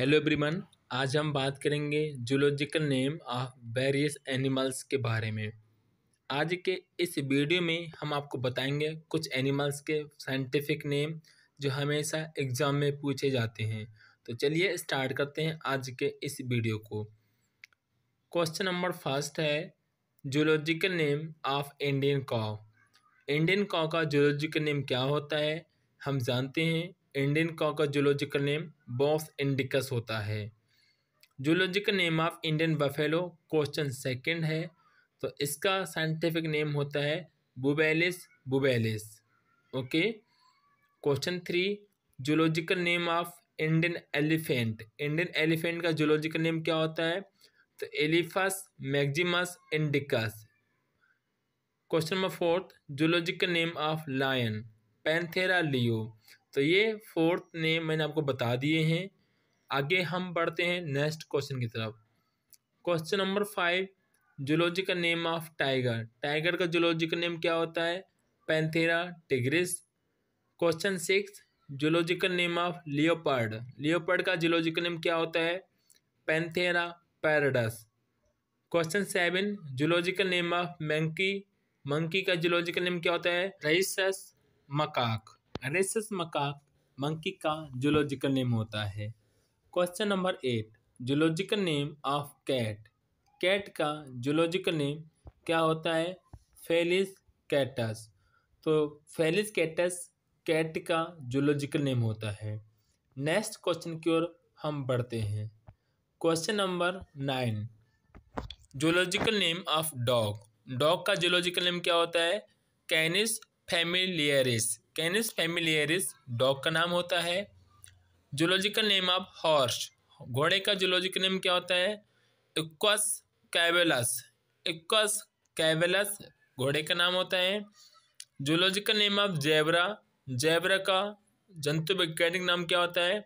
hello everyone आज हम बात करेंगे zoological name of various animals के बारे में आज के इस वीडियो में हम आपको बताएंगे कुछ एनिमल्स के साइंटिफिक नेम जो हमेशा एग्ज़ाम में पूछे जाते हैं तो चलिए स्टार्ट करते हैं आज के इस वीडियो को क्वेश्चन नंबर फर्स्ट है zoological name of Indian cow Indian cow का जूलॉजिकल नेम क्या होता है हम जानते हैं इंडियन कॉक का जूलॉजिकल नेम बॉस इंडिकस होता है zoological name of Indian buffalo question second है तो इसका साइंटिफिक नेम होता है Bubalis bubalis okay question three zoological name of Indian elephant Indian elephant का जूलॉजिकल नेम क्या होता है तो Elephas maximus indicus question number fourth zoological name of lion Panthera leo तो ये फोर्थ नेम मैंने आपको बता दिए हैं आगे हम बढ़ते हैं नेक्स्ट क्वेश्चन की तरफ question number five zoological name of tiger tiger का जुलॉजिकल नेम क्या होता है Panthera tigris question six zoological name of leopard leopard का जूलॉजिकल नेम क्या होता है Panthera pardus question seven zoological name of monkey monkey का जुलॉजिकल नेम क्या होता है Rhesus macaque Rhesus macaque monkey का जूलॉजिकल नेम होता है question number eight zoological name of cat cat का जूलॉजिकल नेम क्या होता है फेलिस कैटस तो फेलिस कैटस कैट का जूलॉजिकल नेम होता है नेक्स्ट क्वेश्चन की ओर हम बढ़ते हैं question number nine zoological name of dog dog का जूलॉजिकल नेम क्या होता है कैनिस फेमिलियरिस कैनिस फेमिलियरिस डॉग का नाम होता है जोलॉजिकल नेम ऑफ हॉर्स घोड़े का जोलॉजिकल नेम क्या होता है इक्वस कैबेलस इक्वस कैबेलस घोड़े का नाम होता है zoological name of zebra zebra का जंतु वैज्ञानिक नाम क्या होता है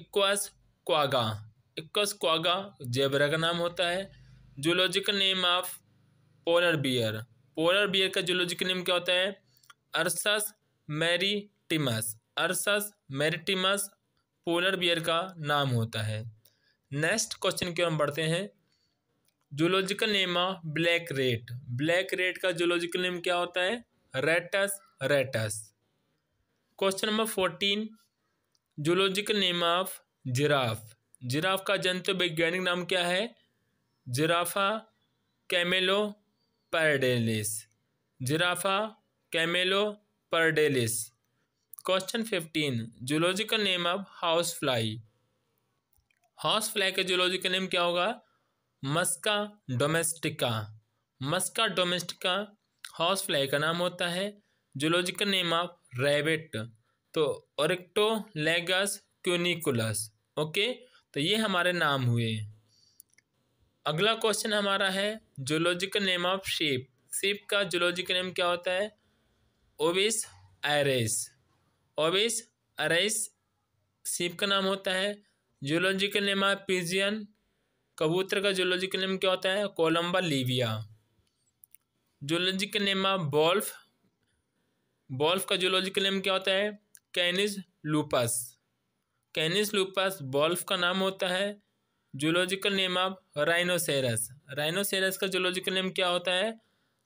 Equus quagga Equus quagga zebra का नाम होता है zoological name of polar bear polar bear का जोलॉजिकल नेम क्या होता है अरसस मैरीटिमस अर्सस मैरीटिमस पोलर बियर का नाम होता है नेक्स्ट क्वेश्चन की ओर हम बढ़ते हैं zoological name of black rat black rat का जूलॉजिकल नेम क्या होता है Rattus rattus question number fourteen zoological name of giraffe giraffe का जंतु वैज्ञानिक नाम क्या है Giraffa camelopardalis Giraffa camelopardalis question fifteen zoological name of house fly house fly का जूलॉजिकल नेम क्या होगा Musca domestica Musca domestica house fly का नाम होता है जूलॉजिकल नेम ऑफ रैबिट तो ओरिक्टोलेगस क्यूनिकुलस ओके तो ये हमारे नाम हुए अगला क्वेश्चन हमारा है zoological name of sheep sheep का जूलॉजिकल नेम क्या होता है ओबिस एरेस ओबिस एरेस सीप का नाम होता है जूलॉजिकल नेम है पिजियन कबूतर का जूलॉजिकल नेम क्या होता है कोलम्बा लीविया जूलॉजिकल नेम है बॉल्फ बॉल्फ का जूलॉजिकल नेम क्या होता है कैनिस लूपस कैनिस लूपस बॉल्फ का नाम होता है zoological name of rhinoceros rhinoceros का जूलॉजिकल नेम क्या होता है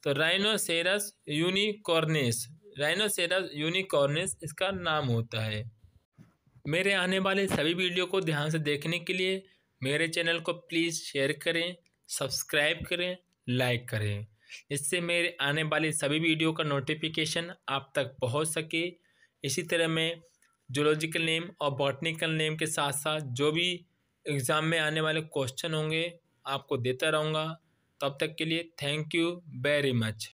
तो राइनोसेरस यूनिकॉर्निस राइनोसेरा यूनिकॉर्निस इसका नाम होता है मेरे आने वाले सभी वीडियो को ध्यान से देखने के लिए मेरे चैनल को प्लीज़ शेयर करें सब्सक्राइब करें लाइक करें इससे मेरे आने वाले सभी वीडियो का नोटिफिकेशन आप तक पहुंच सके इसी तरह मैं जोलॉजिकल नेम और बॉटनिकल नेम के साथ साथ जो भी एग्ज़ाम में आने वाले क्वेश्चन होंगे आपको देता रहूँगा तब तक के लिए थैंक यू वेरी मच